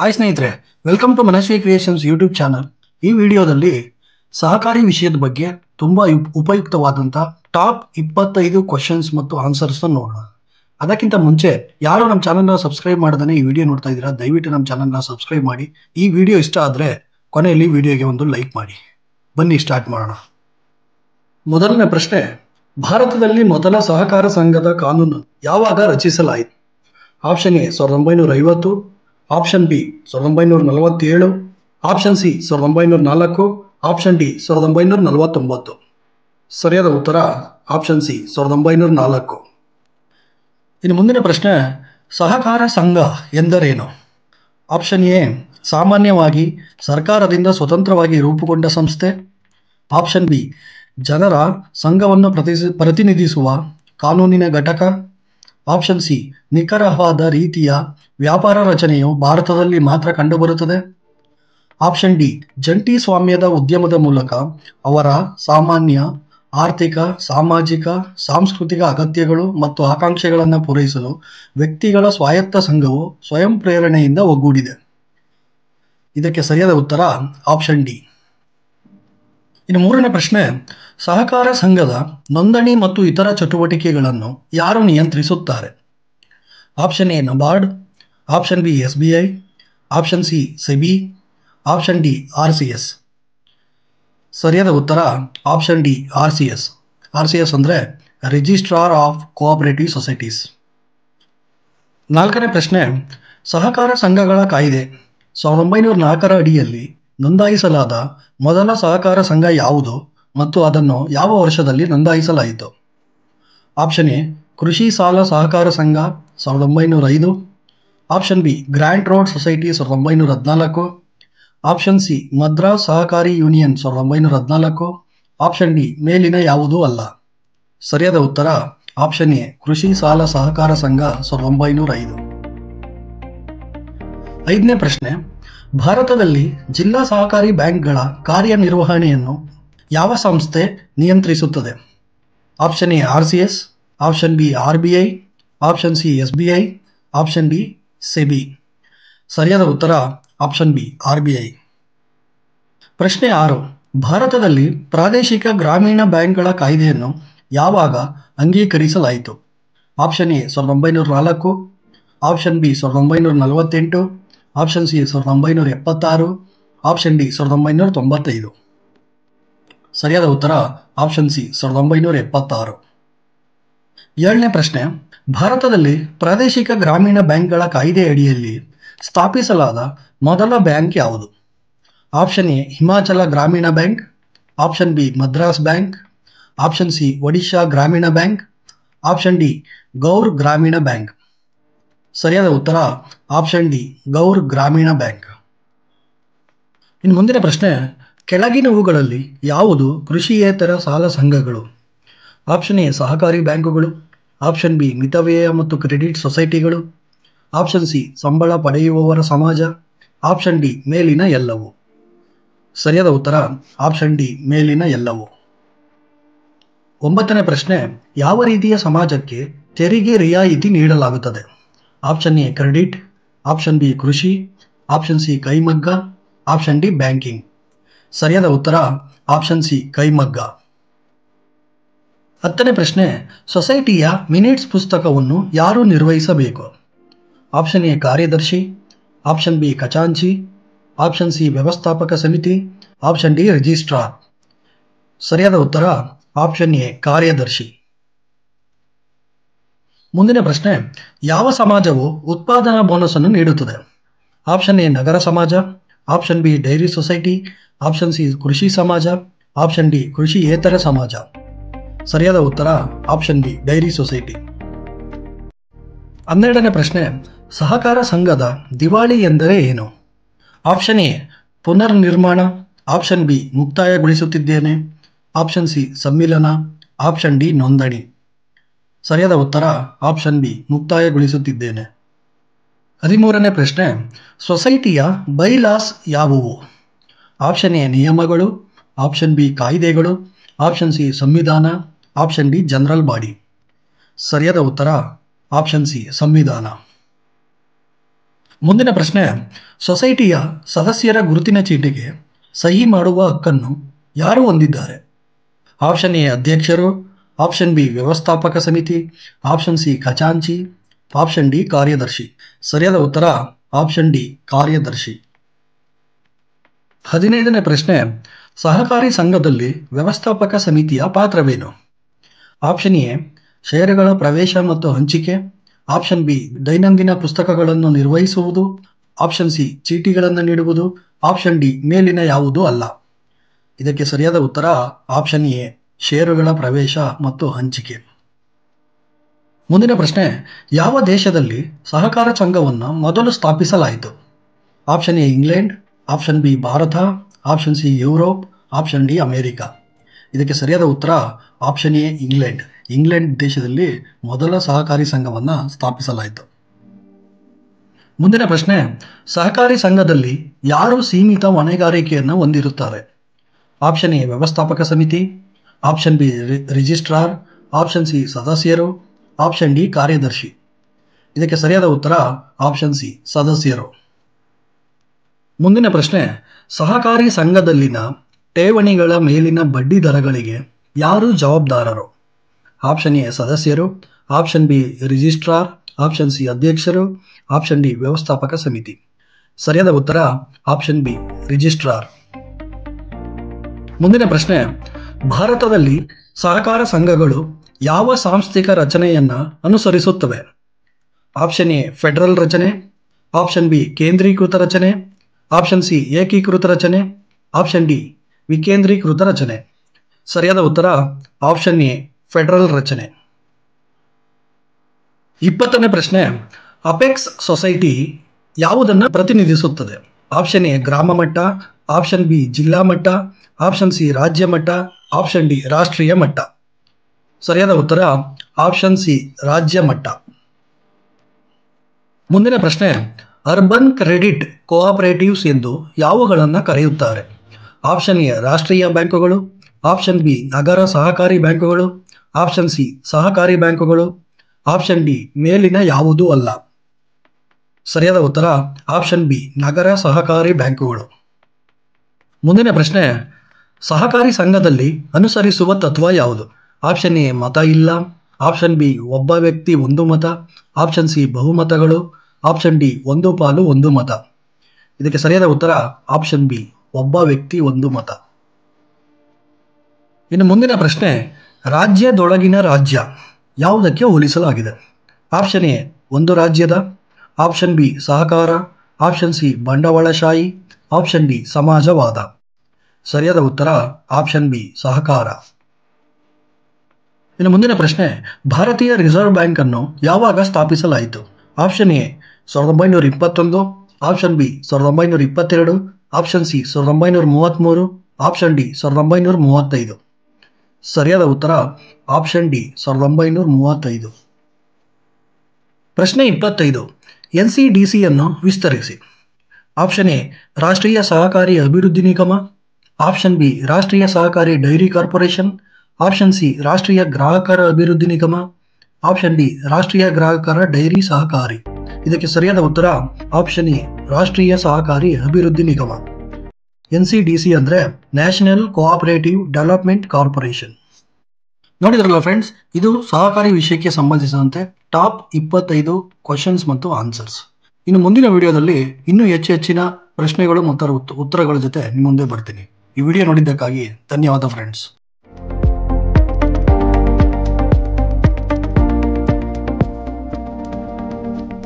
hi ಸ್ನೇಹಿತರೆ welcome to Manasvi creations YouTube channel ಈ ವಿಡಿಯೋದಲ್ಲಿ ಸಹಕಾರಿ ವಿಷಯದ ಬಗ್ಗೆ ತುಂಬ ಉಪಯುಕ್ತವಾದಂಥ ಟಾಪ್ ಇಪ್ಪತ್ತೈದು ಕ್ವಶನ್ಸ್ ಮತ್ತು ಆನ್ಸರ್ಸ್ ನೋಡೋಣ ಅದಕ್ಕಿಂತ ಮುಂಚೆ ಯಾರು ನಮ್ಮ ಚಾನಲ್ನ ಸಬ್ಸ್ಕ್ರೈಬ್ ಮಾಡದೇ ಈ ವಿಡಿಯೋ ನೋಡ್ತಾ ಇದ್ದೀರಾ ದಯವಿಟ್ಟು ನಮ್ಮ ಚಾನಲ್ನ ಸಬ್ಸ್ಕ್ರೈಬ್ ಮಾಡಿ ಈ ವಿಡಿಯೋ ಇಷ್ಟ ಆದರೆ ಕೊನೆಯಲ್ಲಿ ವಿಡಿಯೋಗೆ ಒಂದು ಲೈಕ್ ಮಾಡಿ ಬನ್ನಿ ಸ್ಟಾರ್ಟ್ ಮಾಡೋಣ ಮೊದಲನೇ ಪ್ರಶ್ನೆ ಭಾರತದಲ್ಲಿ ಮೊದಲ ಸಹಕಾರ ಸಂಘದ ಕಾನೂನು ಯಾವಾಗ ರಚಿಸಲಾಯಿತು ಆಪ್ಷನ್ ಎ ಸಾವಿರದ ಒಂಬೈನೂರ ಐವತ್ತು ಆಪ್ಷನ್ ಬಿ ಸಾವಿರದ ಒಂಬೈನೂರ ನಲವತ್ತೇಳು ಆಪ್ಷನ್ ಸಿ ಸಾವಿರದ ಒಂಬೈನೂರ ನಾಲ್ಕು ಆಪ್ಷನ್ ಡಿ ಸಾವಿರದ ಒಂಬೈನೂರ ನಲವತ್ತೊಂಬತ್ತು ಸರಿಯಾದ ಉತ್ತರ ಆಪ್ಷನ್ ಸಿ ಸಾವಿರದ ಒಂಬೈನೂರ ನಾಲ್ಕು ಇನ್ನು ಮುಂದಿನ ಪ್ರಶ್ನೆ ಸಹಕಾರ ಸಂಘ ಎಂದರೇನು ಆಪ್ಷನ್ ಎ ಸಾಮಾನ್ಯವಾಗಿ ಸರ್ಕಾರದಿಂದ ಸ್ವತಂತ್ರವಾಗಿ ರೂಪುಗೊಂಡ ಸಂಸ್ಥೆ ಆಪ್ಷನ್ ಬಿ ಜನರ ಸಂಘವನ್ನು ಪ್ರತಿ ಪ್ರತಿನಿಧಿಸುವ ಕಾನೂನಿನ ಘಟಕ ಆಪ್ಷನ್ ಸಿ ನಿಖರವಾದ ರೀತಿಯ ವ್ಯಾಪಾರ ರಚನೆಯು ಭಾರತದಲ್ಲಿ ಮಾತ್ರ ಕಂಡುಬರುತ್ತದೆ ಆಪ್ಷನ್ ಡಿ ಜಂಟಿ ಸ್ವಾಮ್ಯದ ಉದ್ಯಮದ ಮೂಲಕ ಅವರ ಸಾಮಾನ್ಯ ಆರ್ಥಿಕ ಸಾಮಾಜಿಕ ಸಾಂಸ್ಕೃತಿಕ ಅಗತ್ಯಗಳು ಮತ್ತು ಆಕಾಂಕ್ಷೆಗಳನ್ನು ಪೂರೈಸಲು ವ್ಯಕ್ತಿಗಳ ಸ್ವಾಯತ್ತ ಸಂಘವು ಸ್ವಯಂ ಪ್ರೇರಣೆಯಿಂದ ಒಗ್ಗೂಡಿದೆ ಇದಕ್ಕೆ ಸರಿಯಾದ ಉತ್ತರ ಆಪ್ಷನ್ ಡಿ ಇನ್ನು ಮೂರನೇ ಪ್ರಶ್ನೆ ಸಹಕಾರ ಸಂಘದ ನೋಂದಣಿ ಮತ್ತು ಇತರ ಚಟುವಟಿಕೆಗಳನ್ನು ಯಾರು ನಿಯಂತ್ರಿಸುತ್ತಾರೆ option A NABARD option B S B I option C SEBI option D R C S ಸರಿಯಾದ ಉತ್ತರ option D R C S R C S ಅಂದರೆ ರಿಜಿಸ್ಟ್ರಾರ್ ಆಫ್ ಕೋಆಪರೇಟಿವ್ ಸೊಸೈಟೀಸ್ ನಾಲ್ಕನೇ ಪ್ರಶ್ನೆ ಸಹಕಾರ ಸಂಘಗಳ ಕಾಯ್ದೆ ಸಾವಿರದ ಒಂಬೈನೂರ ನಾಲ್ಕರ ಅಡಿಯಲ್ಲಿ ನೋಂದಾಯಿಸಲಾದ ಮೊದಲ ಸಹಕಾರ ಸಂಘ ಯಾವುದು ಮತ್ತು ಅದನ್ನು ಯಾವ ವರ್ಷದಲ್ಲಿ ನೋಂದಾಯಿಸಲಾಯಿತು ಆಪ್ಷನ್ ಎ ಕೃಷಿ ಸಾಲ ಸಹಕಾರ ಸಂಘ ಸಾವಿರದ ಒಂಬೈನೂರ ಐದು option B grand road society ಸಾವಿರದ ಒಂಬೈನೂರ ಹದಿನಾಲ್ಕು ಆಪ್ಷನ್ ಸಿ ಮದ್ರಾಸ್ ಸಹಕಾರಿ ಯೂನಿಯನ್ ಸಾವಿರದ ಒಂಬೈನೂರ ಹದಿನಾಲ್ಕು ಆಪ್ಷನ್ ಡಿ ಮೇಲಿನ ಯಾವುದೂ ಅಲ್ಲ ಸರಿಯಾದ ಉತ್ತರ ಆಪ್ಷನ್ ಎ ಕೃಷಿ ಸಾಲ ಸಹಕಾರ ಸಂಘ ಸಾವಿರದ ಒಂಬೈನೂರ ಐದು ಐದನೇ ಪ್ರಶ್ನೆ ಭಾರತದಲ್ಲಿ ಜಿಲ್ಲಾ ಸಹಕಾರಿ ಬ್ಯಾಂಕ್ಗಳ ಕಾರ್ಯನಿರ್ವಹಣೆಯನ್ನು ಯಾವ ಸಂಸ್ಥೆ ನಿಯಂತ್ರಿಸುತ್ತದೆ option A R C S option B R B I option C S B I option D SEBI ಸರಿಯಾದ ಉತ್ತರ option B R B I ಪ್ರಶ್ನೆ ಆರು ಭಾರತದಲ್ಲಿ ಪ್ರಾದೇಶಿಕ ಗ್ರಾಮೀಣ ಬ್ಯಾಂಕ್ಗಳ ಕಾಯ್ದೆಯನ್ನು ಯಾವಾಗ ಅಂಗೀಕರಿಸಲಾಯಿತು ಆಪ್ಷನ್ ಎ ಸಾವಿರದ ಒಂಬೈನೂರ ನಾಲ್ಕು ಆಪ್ಷನ್ ಬಿ ಸಾವಿರದ ಒಂಬೈನೂರ ನಲವತ್ತೆಂಟು ಆಪ್ಷನ್ ಸಿ ಸಾವಿರದ ಒಂಬೈನೂರ ಎಪ್ಪತ್ತಾರು ಆಪ್ಷನ್ ಡಿ ಸಾವಿರದ ಒಂಬೈನೂರ ತೊಂಬತ್ತೈದು ಸರಿಯಾದ ಉತ್ತರ ಆಪ್ಷನ್ ಸಿ ಸಾವಿರದ ಒಂಬೈನೂರ ಎಪ್ಪತ್ತಾರು ಏಳನೇ ಪ್ರಶ್ನೆ ಭಾರತದಲ್ಲಿ ಪ್ರಾದೇಶಿಕ ಗ್ರಾಮೀಣ ಬ್ಯಾಂಕ್ಗಳ ಕಾಯ್ದೆಯಡಿಯಲ್ಲಿ ಅಡಿಯಲ್ಲಿ ಸ್ಥಾಪಿಸಲಾದ ಮೊದಲ ಬ್ಯಾಂಕ್ ಯಾವುದು option A Himachal Gramin bank option B Madras bank option C Odisha Gramin bank option D guar ಗ್ರಾಮೀಣ ಬ್ಯಾಂಕ್ ಸರಿಯಾದ ಉತ್ತರ ಆಪ್ಷನ್ ಡಿ ಗೌರ್ ಗ್ರಾಮೀಣ ಬ್ಯಾಂಕ್ ಇನ್ನು ಮುಂದಿನ ಪ್ರಶ್ನೆ ಕೆಳಗಿನವುಗಳಲ್ಲಿ ಯಾವುದು ಕೃಷಿಯೇತರ ಸಾಲ ಸಂಘಗಳು ಆಪ್ಷನ್ ಎ ಸಹಕಾರಿ ಬ್ಯಾಂಕುಗಳು ಆಪ್ಷನ್ ಬಿ ಮಿತವ್ಯಯ ಮತ್ತು ಕ್ರೆಡಿಟ್ ಸೊಸೈಟಿಗಳು ಆಪ್ಷನ್ ಸಿ ಸಂಬಳ ಪಡೆಯುವವರ ಸಮಾಜ ಆಪ್ಷನ್ ಡಿ ಮೇಲಿನ ಎಲ್ಲವು ಸರಿಯಾದ ಉತ್ತರ ಆಪ್ಷನ್ ಡಿ ಮೇಲಿನ ಎಲ್ಲವು ಒಂಬತ್ತನೇ ಪ್ರಶ್ನೆ ಯಾವ ರೀತಿಯ ಸಮಾಜಕ್ಕೆ ತೆರಿಗೆ ರಿಯಾಯಿತಿ ನೀಡಲಾಗುತ್ತದೆ option A credit option B ಕೃಷಿ ಆಪ್ಷನ್ ಸಿ ಕೈಮಗ್ಗ ಆಪ್ಷನ್ ಡಿ ಬ್ಯಾಂಕಿಂಗ್ ಸರಿಯಾದ ಉತ್ತರ ಆಪ್ಷನ್ ಸಿ ಕೈಮಗ್ಗ ಹತ್ತನೇ ಪ್ರಶ್ನೆ ಸೊಸೈಟಿಯ ಮಿನಿಟ್ಸ್ ಪುಸ್ತಕವನ್ನು ಯಾರು ನಿರ್ವಹಿಸಬೇಕು ಆಪ್ಷನ್ ಎ ಕಾರ್ಯದರ್ಶಿ ಆಪ್ಷನ್ ಬಿ ಖಜಾಂಚಿ ಆಪ್ಷನ್ ಸಿ ವ್ಯವಸ್ಥಾಪಕ ಸಮಿತಿ ಆಪ್ಷನ್ ಡಿ ರಿಜಿಸ್ಟ್ರಾರ್ ಸರಿಯಾದ ಉತ್ತರ ಆಪ್ಷನ್ ಎ ಕಾರ್ಯದರ್ಶಿ ಮುಂದಿನ ಪ್ರಶ್ನೆ ಯಾವ ಸಮಾಜವು ಉತ್ಪಾದನಾ ಬೋನಸ್ ಅನ್ನು ನೀಡುತ್ತದೆ ಆಪ್ಷನ್ ಎ ನಗರ ಸಮಾಜ option B dairy society option C ಕೃಷಿ ಸಮಾಜ ಆಪ್ಷನ್ ಡಿ ಕೃಷಿ ಏತರ ಸಮಾಜ ಸರಿಯಾದ ಉತ್ತರ ಆಪ್ಷನ್ ಬಿ ಡೈರಿ ಸೊಸೈಟಿ ಹನ್ನೆರಡನೇ ಪ್ರಶ್ನೆ ಸಹಕಾರ ಸಂಘದ ದಿವಾಳಿ ಎಂದರೆ ಏನು ಆಪ್ಷನ್ ಎ ಪುನರ್ ನಿರ್ಮಾಣ ಆಪ್ಷನ್ ಬಿ ಮುಕ್ತಾಯಗೊಳಿಸುತ್ತಿದ್ದೇನೆ ಆಪ್ಷನ್ ಸಿ ಸಮ್ಮಿಲನ ಆಪ್ಷನ್ ಡಿ ನೋಂದಣಿ ಸರಿಯಾದ ಉತ್ತರ ಆಪ್ಷನ್ ಬಿ ಮುಕ್ತಾಯಗೊಳಿಸುತ್ತಿದ್ದೇನೆ ಹದಿಮೂರನೇ ಪ್ರಶ್ನೆ ಸೊಸೈಟಿಯ ಬೈಲಾಸ್ ಯಾವುವು ಆಪ್ಷನ್ ಎ ನಿಯಮಗಳು ಆಪ್ಷನ್ ಬಿ ಕಾಯ್ದೆಗಳು ಆಪ್ಷನ್ ಸಿ ಸಂವಿಧಾನ ಆಪ್ಷನ್ ಡಿ ಜನರಲ್ ಬಾಡಿ ಸರಿಯಾದ ಉತ್ತರ ಆಪ್ಷನ್ ಸಿ ಸಂವಿಧಾನ ಮುಂದಿನ ಪ್ರಶ್ನೆ ಸೊಸೈಟಿಯ ಸದಸ್ಯರ ಗುರುತಿನ ಚೀಟಿಗೆ ಸಹಿ ಮಾಡುವ ಹಕ್ಕನ್ನು ಯಾರು ಹೊಂದಿದ್ದಾರೆ ಆಪ್ಷನ್ ಎ ಅಧ್ಯಕ್ಷರು ಆಪ್ಷನ್ ಬಿ ವ್ಯವಸ್ಥಾಪಕ ಸಮಿತಿ ಆಪ್ಷನ್ ಸಿ ಖಚಾಂಚಿ ಆಪ್ಷನ್ ಡಿ ಕಾರ್ಯದರ್ಶಿ ಸರಿಯಾದ ಉತ್ತರ ಆಪ್ಷನ್ ಡಿ ಕಾರ್ಯದರ್ಶಿ ಹದಿನೈದನೇ ಪ್ರಶ್ನೆ ಸಹಕಾರಿ ಸಂಘದಲ್ಲಿ ವ್ಯವಸ್ಥಾಪಕ ಸಮಿತಿಯ ಪಾತ್ರವೇನು ಆಪ್ಷನ್ ಎ ಷೇರುಗಳ ಪ್ರವೇಶ ಮತ್ತು ಹಂಚಿಕೆ ಆಪ್ಷನ್ ಬಿ ದೈನಂದಿನ ಪುಸ್ತಕಗಳನ್ನು ನಿರ್ವಹಿಸುವುದು ಆಪ್ಷನ್ ಸಿ ಚೀಟಿಗಳನ್ನು ನೀಡುವುದು ಆಪ್ಷನ್ ಡಿ ಮೇಲಿನ ಯಾವುದೂ ಅಲ್ಲ ಇದಕ್ಕೆ ಸರಿಯಾದ ಉತ್ತರ ಆಪ್ಷನ್ ಎ ಷೇರುಗಳ ಪ್ರವೇಶ ಮತ್ತು ಹಂಚಿಕೆ ಮುಂದಿನ ಪ್ರಶ್ನೆ ಯಾವ ದೇಶದಲ್ಲಿ ಸಹಕಾರ ಸಂಘವನ್ನು ಮೊದಲು ಸ್ಥಾಪಿಸಲಾಯಿತು option A England option B Bharat option C Europe option D America ಇದಕ್ಕೆ ಸರಿಯಾದ ಉತ್ತರ ಆಪ್ಷನ್ ಎ ಇಂಗ್ಲೆಂಡ್ ಇಂಗ್ಲೆಂಡ್ ದೇಶದಲ್ಲಿ ಮೊದಲ ಸಹಕಾರಿ ಸಂಘವನ್ನು ಸ್ಥಾಪಿಸಲಾಯಿತು ಮುಂದಿನ ಪ್ರಶ್ನೆ ಸಹಕಾರಿ ಸಂಘದಲ್ಲಿ ಯಾರು ಸೀಮಿತ ಹೊಣೆಗಾರಿಕೆಯನ್ನು ಹೊಂದಿರುತ್ತಾರೆ ಆಪ್ಷನ್ ಎ ವ್ಯವಸ್ಥಾಪಕ ಸಮಿತಿ option B registrar option C ಸದಸ್ಯರು ಆಪ್ಷನ್ ಡಿ ಕಾರ್ಯದರ್ಶಿ ಇದಕ್ಕೆ ಸರಿಯಾದ ಉತ್ತರ ಆಪ್ಷನ್ ಸಿ ಸದಸ್ಯರು ಮುಂದಿನ ಪ್ರಶ್ನೆ ಸಹಕಾರಿ ಸಂಘದಲ್ಲಿನ ಠೇವಣಿಗಳ ಮೇಲಿನ ಬಡ್ಡಿ ದರಗಳಿಗೆ ಯಾರು ಜವಾಬ್ದಾರರು ಆಪ್ಷನ್ ಎ ಸದಸ್ಯರು option B registrar option C ಅಧ್ಯಕ್ಷರು ಆಪ್ಷನ್ ಡಿ ವ್ಯವಸ್ಥಾಪಕ ಸಮಿತಿ ಸರಿಯಾದ ಉತ್ತರ ಆಪ್ಷನ್ ಬಿ ರಿಜಿಸ್ಟ್ರಾರ್ ಮುಂದಿನ ಪ್ರಶ್ನೆ ಭಾರತದಲ್ಲಿ ಸಹಕಾರ ಸಂಘಗಳು ಯಾವ ಸಾಂಸ್ಥಿಕ ರಚನೆಯನ್ನ ಅನುಸರಿಸುತ್ತವೆ ಆಪ್ಷನ್ ಎ ಫೆಡರಲ್ ರಚನೆ ಆಪ್ಷನ್ ಬಿ ಕೇಂದ್ರೀಕೃತ ರಚನೆ ಆಪ್ಷನ್ ಸಿ ಏಕೀಕೃತ ರಚನೆ ಆಪ್ಷನ್ ಡಿ ವಿಕೇಂದ್ರೀಕೃತ ರಚನೆ ಸರಿಯಾದ ಉತ್ತರ ಆಪ್ಷನ್ ಎ ಫೆಡರಲ್ ರಚನೆ ಇಪ್ಪತ್ತನೇ ಪ್ರಶ್ನೆ ಅಪೆಕ್ಸ್ ಸೊಸೈಟಿ ಯಾವುದನ್ನು ಪ್ರತಿನಿಧಿಸುತ್ತದೆ ಆಪ್ಷನ್ ಎ ಗ್ರಾಮ ಮಟ್ಟ ಆಪ್ಷನ್ ಬಿ ಜಿಲ್ಲಾ ಮಟ್ಟ ಆಪ್ಷನ್ ಸಿ ರಾಜ್ಯ ಮಟ್ಟ ಆಪ್ಷನ್ ಡಿ ರಾಷ್ಟ್ರೀಯ ಮಟ್ಟ ಸರಿಯಾದ ಉತ್ತರ ಆಪ್ಷನ್ ಸಿ ರಾಜ್ಯ ಮಟ್ಟ ಮುಂದಿನ ಪ್ರಶ್ನೆ ಅರ್ಬನ್ ಕ್ರೆಡಿಟ್ ಕೋಆಪರೇಟಿವ್ಸ್ ಎಂದು ಯಾವುಗಳನ್ನು ಕರೆಯುತ್ತಾರೆ ಆಪ್ಷನ್ ಎ ರಾಷ್ಟ್ರೀಯ ಬ್ಯಾಂಕುಗಳು ಆಪ್ಷನ್ ಬಿ ನಗರ ಸಹಕಾರಿ ಬ್ಯಾಂಕುಗಳು ಆಪ್ಷನ್ ಸಿ ಸಹಕಾರಿ ಬ್ಯಾಂಕುಗಳು ಆಪ್ಷನ್ ಡಿ ಮೇಲಿನ ಯಾವುದೂ ಅಲ್ಲ ಸರಿಯಾದ ಉತ್ತರ ಆಪ್ಷನ್ ಬಿ ನಗರ ಸಹಕಾರಿ ಬ್ಯಾಂಕುಗಳು ಮುಂದಿನ ಪ್ರಶ್ನೆ ಸಹಕಾರಿ ಸಂಘದಲ್ಲಿ ಅನುಸರಿಸುವ ತತ್ವ ಯಾವುದು ಆಪ್ಷನ್ ಎ ಮತ ಇಲ್ಲ ಆಪ್ಷನ್ ಬಿ ಒಬ್ಬ ವ್ಯಕ್ತಿ ಒಂದು ಮತ ಆಪ್ಷನ್ ಸಿ ಬಹುಮತಗಳು ಆಪ್ಷನ್ ಡಿ ಒಂದು ಪಾಲು ಒಂದು ಮತ ಇದಕ್ಕೆ ಸರಿಯಾದ ಉತ್ತರ ಆಪ್ಷನ್ ಬಿ ಒಬ್ಬ ವ್ಯಕ್ತಿ ಒಂದು ಮತ ಇನ್ನು ಮುಂದಿನ ಪ್ರಶ್ನೆ ರಾಜ್ಯದೊಳಗಿನ ರಾಜ್ಯ ಯಾವುದಕ್ಕೆ ಹೋಲಿಸಲಾಗಿದೆ ಆಪ್ಷನ್ ಎ ಒಂದು ರಾಜ್ಯದ ಆಪ್ಷನ್ ಬಿ ಸಹಕಾರ ಆಪ್ಷನ್ ಸಿ ಬಂಡವಾಳಶಾಹಿ ಆಪ್ಷನ್ ಡಿ ಸಮಾಜವಾದ ಸರಿಯಾದ ಉತ್ತರ ಆಪ್ಷನ್ ಬಿ ಸಹಕಾರ ಇನ್ನು ಮುಂದಿನ ಪ್ರಶ್ನೆ ಭಾರತೀಯ ರಿಸರ್ವ್ ಬ್ಯಾಂಕ್ ಅನ್ನು ಯಾವಾಗ ಸ್ಥಾಪಿಸಲಾಯಿತು ಆಪ್ಷನ್ ಎ ಸಾವಿರದ ಒಂಬೈನೂರ ಇಪ್ಪತ್ತೊಂದು ಆಪ್ಷನ್ ಬಿ ಸಾವಿರದ ಒಂಬೈನೂರ ಇಪ್ಪತ್ತೆರಡು ಆಪ್ಷನ್ ಸಿ ಸಾವಿರದ ಒಂಬೈನೂರ ಮೂವತ್ತ್ಮೂರು ಆಪ್ಷನ್ ಡಿ ಸಾವಿರದ ಒಂಬೈನೂರ ಮೂವತ್ತೈದು ಸರಿಯಾದ ಉತ್ತರ ಆಪ್ಷನ್ ಡಿ ಸಾವಿರದ ಒಂಬೈನೂರ ಮೂವತ್ತೈದು ಪ್ರಶ್ನೆ ಇಪ್ಪತ್ತೈದು ಎನ್ ಸಿ ಡಿ ಸಿಯನ್ನು ವಿಸ್ತರಿಸಿ ಆಪ್ಷನ್ ಎ ರಾಷ್ಟ್ರೀಯ ಸಹಕಾರಿ ಅಭಿವೃದ್ಧಿ ನಿಗಮ ಆಪ್ಷನ್ ಬಿ ರಾಷ್ಟ್ರೀಯ ಸಹಕಾರಿ ಡೈರಿ ಕಾರ್ಪೊರೇಷನ್ ಆಪ್ಷನ್ ಸಿ ರಾಷ್ಟ್ರೀಯ ಗ್ರಾಹಕರ ಅಭಿವೃದ್ಧಿ ನಿಗಮ ಆಪ್ಷನ್ ಡಿ ರಾಷ್ಟ್ರೀಯ ಗ್ರಾಹಕರ ಡೈರಿ ಸಹಕಾರಿ ಇದಕ್ಕೆ ಸರಿಯಾದ ಉತ್ತರ ಆಪ್ಷನ್ ಇ ರಾಷ್ಟ್ರೀಯ ಸಹಕಾರಿ ಅಭಿವೃದ್ಧಿ ನಿಗಮ ಎನ್ ಸಿ ಡಿ ಸಿ ಅಂದರೆ ನ್ಯಾಷನಲ್ ಕೋಆಪರೇಟಿವ್ ಡೆವಲಪ್ಮೆಂಟ್ ಕಾರ್ಪೊರೇಷನ್ ನೋಡಿದ್ರಲ್ಲ ಫ್ರೆಂಡ್ಸ್ ಇದು ಸಹಕಾರಿ ವಿಷಯಕ್ಕೆ ಸಂಬಂಧಿಸಿದಂತೆ ಟಾಪ್ ಇಪ್ಪತ್ತೈದು ಕ್ವಶನ್ಸ್ ಮತ್ತು ಆನ್ಸರ್ಸ್ ಇನ್ನು ಮುಂದಿನ ವಿಡಿಯೋದಲ್ಲಿ ಇನ್ನೂ ಹೆಚ್ಚು ಹೆಚ್ಚಿನ ಪ್ರಶ್ನೆಗಳು ಮತ್ತು ಉತ್ತರಗಳ ಜೊತೆ ನಿಮ್ಮ ಮುಂದೆ ಬರ್ತೀನಿ ಈ ವಿಡಿಯೋ ನೋಡಿದ್ದಕ್ಕಾಗಿ ಧನ್ಯವಾದ ಫ್ರೆಂಡ್ಸ್